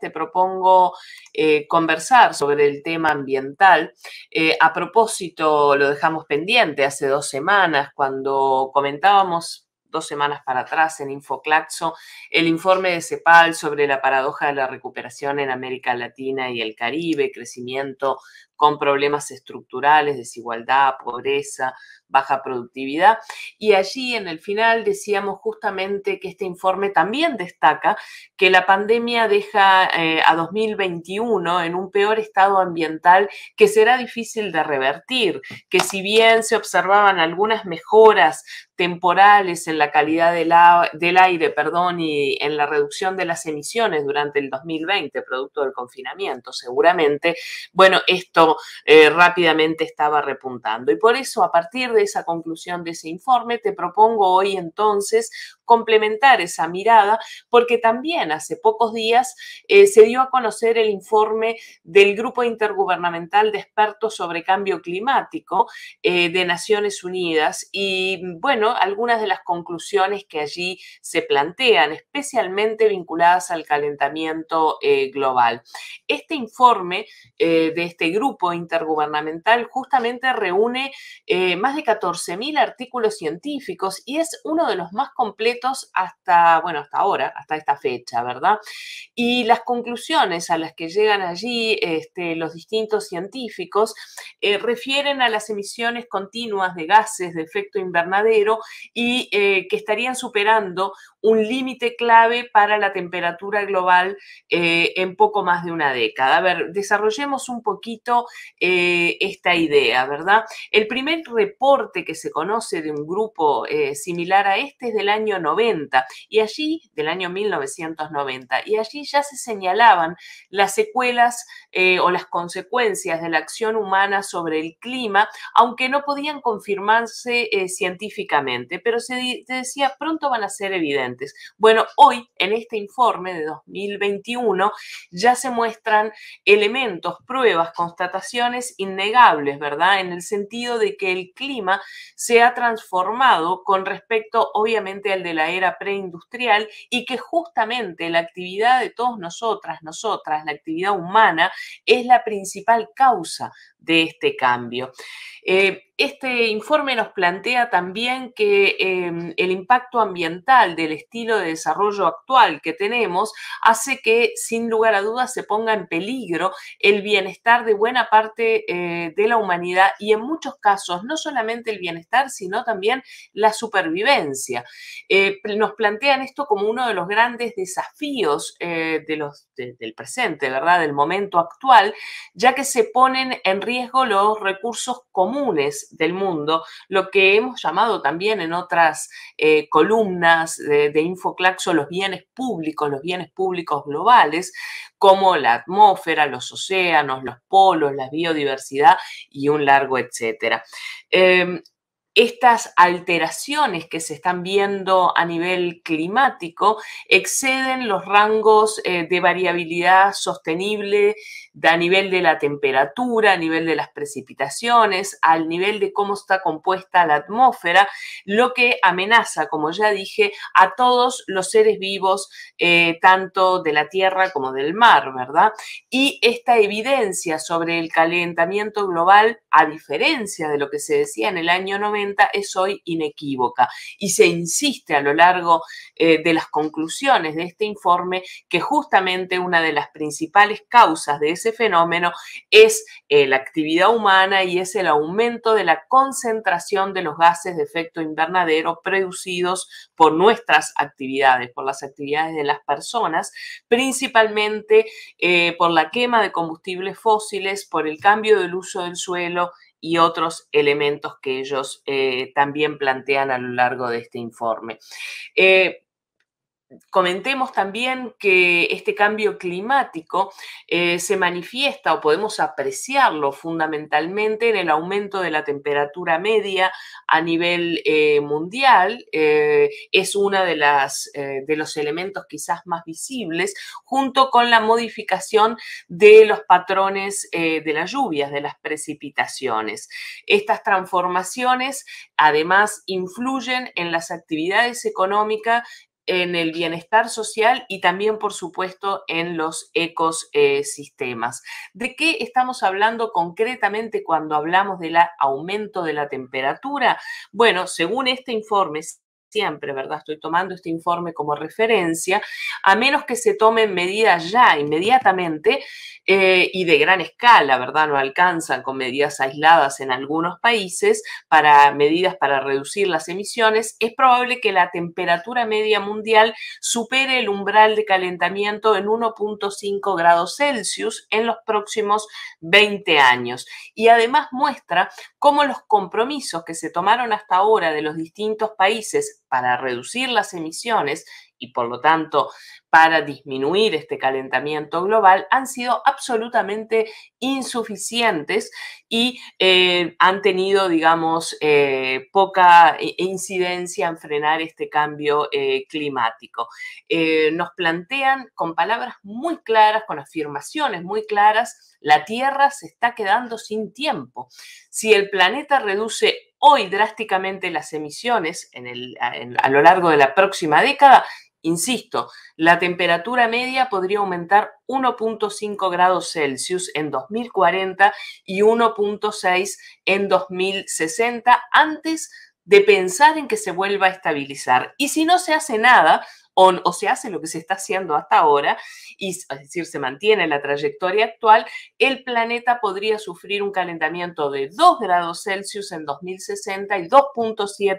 te propongo eh, conversar sobre el tema ambiental. Eh, a propósito, lo dejamos pendiente hace dos semanas cuando comentábamos dos semanas para atrás en Infoclaxo, el informe de CEPAL sobre la paradoja de la recuperación en América Latina y el Caribe, crecimiento con problemas estructurales, desigualdad, pobreza, baja productividad. Y allí en el final decíamos justamente que este informe también destaca que la pandemia deja eh, a 2021 en un peor estado ambiental que será difícil de revertir, que si bien se observaban algunas mejoras temporales en la calidad del, del aire perdón, y en la reducción de las emisiones durante el 2020, producto del confinamiento seguramente, bueno, esto eh, rápidamente estaba repuntando. Y por eso, a partir de esa conclusión de ese informe, te propongo hoy entonces complementar esa mirada, porque también hace pocos días eh, se dio a conocer el informe del Grupo Intergubernamental de Expertos sobre Cambio Climático eh, de Naciones Unidas y, bueno, algunas de las conclusiones que allí se plantean, especialmente vinculadas al calentamiento eh, global. Este informe de este grupo intergubernamental justamente reúne más de 14.000 artículos científicos y es uno de los más completos hasta, bueno, hasta ahora, hasta esta fecha, ¿verdad? Y las conclusiones a las que llegan allí este, los distintos científicos eh, refieren a las emisiones continuas de gases de efecto invernadero y eh, que estarían superando un límite clave para la temperatura global eh, en poco más de una década. A ver, desarrollemos un poquito eh, esta idea, ¿verdad? El primer reporte que se conoce de un grupo eh, similar a este es del año 90 y allí, del año 1990, y allí ya se señalaban las secuelas o las consecuencias de la acción humana sobre el clima, aunque no podían confirmarse científicamente, pero se decía pronto van a ser evidentes. Bueno, hoy en este informe de 2021 ya se muestran elementos, pruebas, constataciones innegables, ¿verdad? En el sentido de que el clima se ha transformado con respecto obviamente al de la era preindustrial y que justamente la actividad de todos nosotras, nosotras, la actividad humana, es la principal causa de este cambio. Eh, este informe nos plantea también que em, el impacto ambiental del estilo de desarrollo actual que tenemos hace que, sin lugar a dudas, se ponga en peligro el bienestar de buena parte eh, de la humanidad y en muchos casos no solamente el bienestar, sino también la supervivencia. Eh, nos plantean esto como uno de los grandes desafíos eh, del presente, ¿verdad? Del momento actual, ya que se ponen en riesgo los recursos comunes del mundo, lo que hemos llamado también en otras eh, columnas de, Infoclaxo los bienes públicos, los bienes públicos globales, como la atmósfera, los océanos, los polos, la biodiversidad y un largo etcétera. Em, estas alteraciones que se están viendo a nivel climático exceden los rangos eh, de variabilidad sostenible a nivel de la temperatura, a nivel de las precipitaciones, al nivel de cómo está compuesta la atmósfera, lo que amenaza, como ya dije, a todos los seres vivos, eh, tanto de la Tierra como del mar, ¿verdad? Y esta evidencia sobre el calentamiento global, a diferencia de lo que se decía en el año 90, es hoy inequívoca y se insiste a lo largo eh, de las conclusiones de este informe que justamente una de las principales causas de ese fenómeno es eh, la actividad humana y es el aumento de la concentración de los gases de efecto invernadero producidos por nuestras actividades, por las actividades de las personas, principalmente eh, por la quema de combustibles fósiles, por el cambio del uso del suelo y otros elementos que ellos eh, también plantean a lo largo de este informe. Eh, comentemos también que este cambio climático eh, se manifiesta o podemos apreciarlo fundamentalmente en el aumento de la temperatura media a nivel eh, mundial. Eh, es uno de, las, de los elementos quizás más visibles junto con la modificación de los patrones de las lluvias, de las precipitaciones. Estas transformaciones además influyen en las actividades económicas en el bienestar social y también, por supuesto, en los ecosistemas. ¿De qué estamos hablando concretamente cuando hablamos del aumento de la temperatura? Bueno, según este informe, siempre, ¿verdad? Estoy tomando este informe como referencia, a menos que se tomen medidas ya inmediatamente eh, y de gran escala, ¿verdad? No alcanzan con medidas aisladas en algunos países para medidas para reducir las emisiones, es probable que la temperatura media mundial supere el umbral de calentamiento en 1.5 grados Celsius en los próximos 20 años. Y además muestra cómo los compromisos que se tomaron hasta ahora de los distintos países para reducir las emisiones y por lo tanto para disminuir este calentamiento global han sido absolutamente insuficientes y eh, han tenido, digamos, eh, poca incidencia en frenar este cambio eh, climático. nos plantean con palabras muy claras, con afirmaciones muy claras, la Tierra se está quedando sin tiempo. Si el planeta reduce hoy drásticamente las emisiones en el, a lo largo de la próxima década, insisto, la temperatura media podría aumentar 1.5 grados Celsius en 2040 y 1.6 en 2060 antes de pensar en que se vuelva a estabilizar. Y si no se hace nada, o, se hace lo que se está haciendo hasta ahora, y, es decir, se mantiene la trayectoria actual, el planeta podría sufrir un calentamiento de 2 grados Celsius en 2060 y 2.7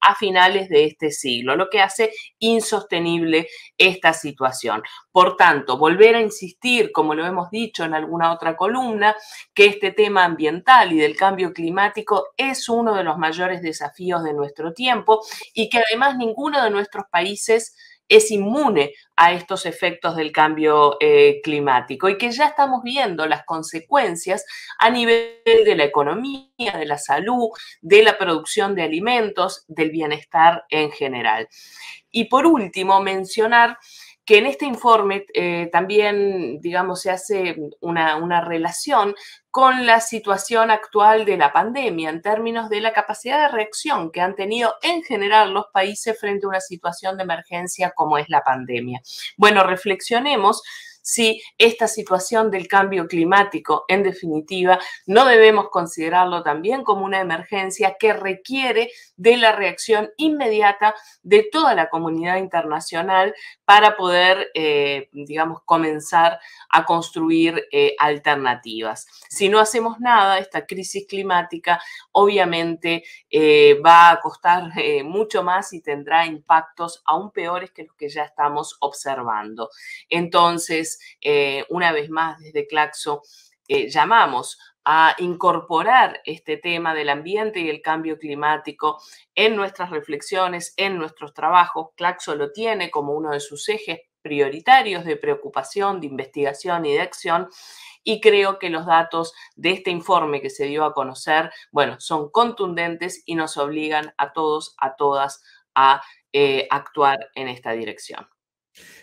a finales de este siglo, lo que hace insostenible esta situación. Por tanto, volver a insistir, como lo hemos dicho en alguna otra columna, que este tema ambiental y del cambio climático es uno de los mayores desafíos de nuestro tiempo y que además ninguno de nuestros países es inmune a estos efectos del cambio eh, climático y que ya estamos viendo las consecuencias a nivel de la economía, de la salud, de la producción de alimentos, del bienestar en general. Y por último, mencionar que en este informe eh, también, digamos, se hace una, una relación con la situación actual de la pandemia en términos de la capacidad de reacción que han tenido en general los países frente a una situación de emergencia como es la pandemia. Bueno, reflexionemos si esta situación del cambio climático, en definitiva, no debemos considerarlo también como una emergencia que requiere de la reacción inmediata de toda la comunidad internacional para poder, eh, digamos, comenzar a construir eh, alternativas. Si no hacemos nada, esta crisis climática obviamente eh, va a costar mucho más y tendrá impactos aún peores que los que ya estamos observando. Entonces, eh, una vez más, desde Claxo, eh, llamamos a incorporar este tema del ambiente y el cambio climático en nuestras reflexiones, en nuestros trabajos. Claxo lo tiene como uno de sus ejes prioritarios de preocupación, de investigación y de acción. Y creo que los datos de este informe que se dio a conocer, bueno, son contundentes y nos obligan a todos, a todas, a eh, actuar en esta dirección.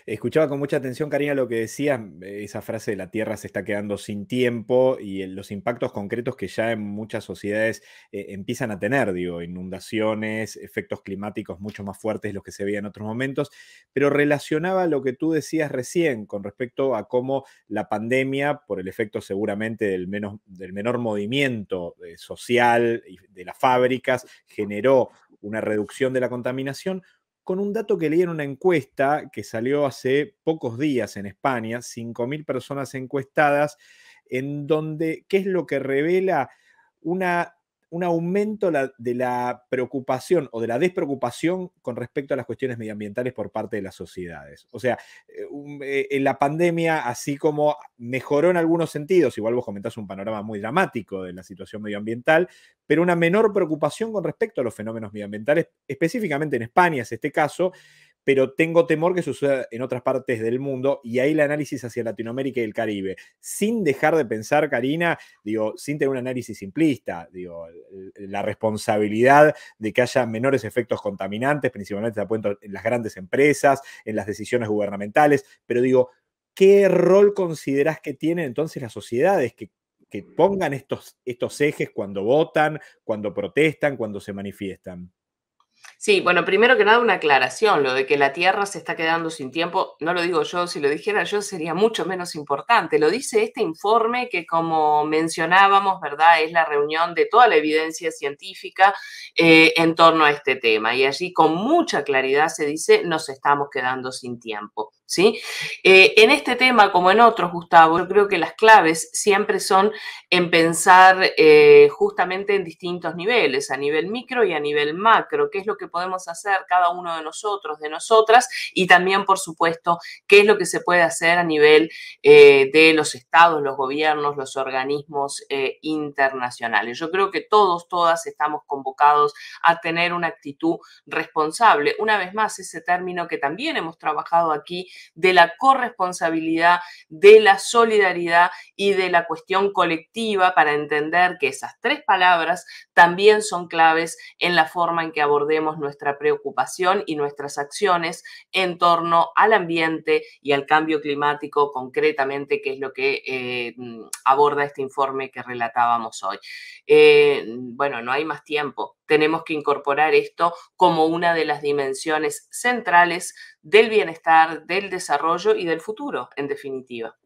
Escuchaba con mucha atención, Karina, lo que decías, eh, esa frase de la Tierra se está quedando sin tiempo y los impactos concretos que ya en muchas sociedades eh, empiezan a tener, digo, inundaciones, efectos climáticos mucho más fuertes de los que se veían en otros momentos, pero relacionaba lo que tú decías recién con respecto a cómo la pandemia, por el efecto seguramente del, menos, del menor movimiento eh, social social de las fábricas, generó una reducción de la contaminación, con un dato que leí en una encuesta que salió hace pocos días en España, 5.000 personas encuestadas, en donde, ¿qué es lo que revela una un aumento de la preocupación o de la despreocupación con respecto a las cuestiones medioambientales por parte de las sociedades. O sea, eh, eh, en la pandemia, así como mejoró en algunos sentidos, igual vos comentás un panorama muy dramático de la situación medioambiental, pero una menor preocupación con respecto a los fenómenos medioambientales, específicamente en España es este caso, pero tengo temor que suceda en otras partes del mundo y ahí el análisis hacia Latinoamérica y el Caribe. Sin dejar de pensar, Karina, digo, sin tener un análisis simplista, digo, la responsabilidad de que haya menores efectos contaminantes, principalmente en las grandes empresas, en las decisiones gubernamentales, pero digo, ¿qué rol consideras que tienen entonces las sociedades que, pongan estos, estos ejes cuando votan, cuando protestan, cuando se manifiestan? Sí, bueno, primero que nada una aclaración, lo de que la Tierra se está quedando sin tiempo, no lo digo yo, si lo dijera yo sería mucho menos importante. Lo dice este informe que como mencionábamos, ¿verdad? Es la reunión de toda la evidencia científica eh, en torno a este tema. Y allí con mucha claridad se dice, nos estamos quedando sin tiempo. ¿Sí? Eh, en este tema, como en otros, Gustavo, yo creo que las claves siempre son en pensar eh, justamente en distintos niveles, a nivel micro y a nivel macro, qué es lo que podemos hacer cada uno de nosotros, de nosotras, y también, por supuesto, qué es lo que se puede hacer a nivel eh, de los estados, los gobiernos, los organismos eh, internacionales. Yo creo que todos, todas estamos convocados a tener una actitud responsable. Una vez más, ese término que también hemos trabajado aquí de la corresponsabilidad, de la solidaridad y de la cuestión colectiva para entender que esas tres palabras también son claves en la forma en que abordemos nuestra preocupación y nuestras acciones en torno al ambiente y al cambio climático concretamente, que es lo que eh, aborda este informe que relatábamos hoy. Eh, bueno, no hay más tiempo. Tenemos que incorporar esto como una de las dimensiones centrales del bienestar, del desarrollo y del futuro, en definitiva.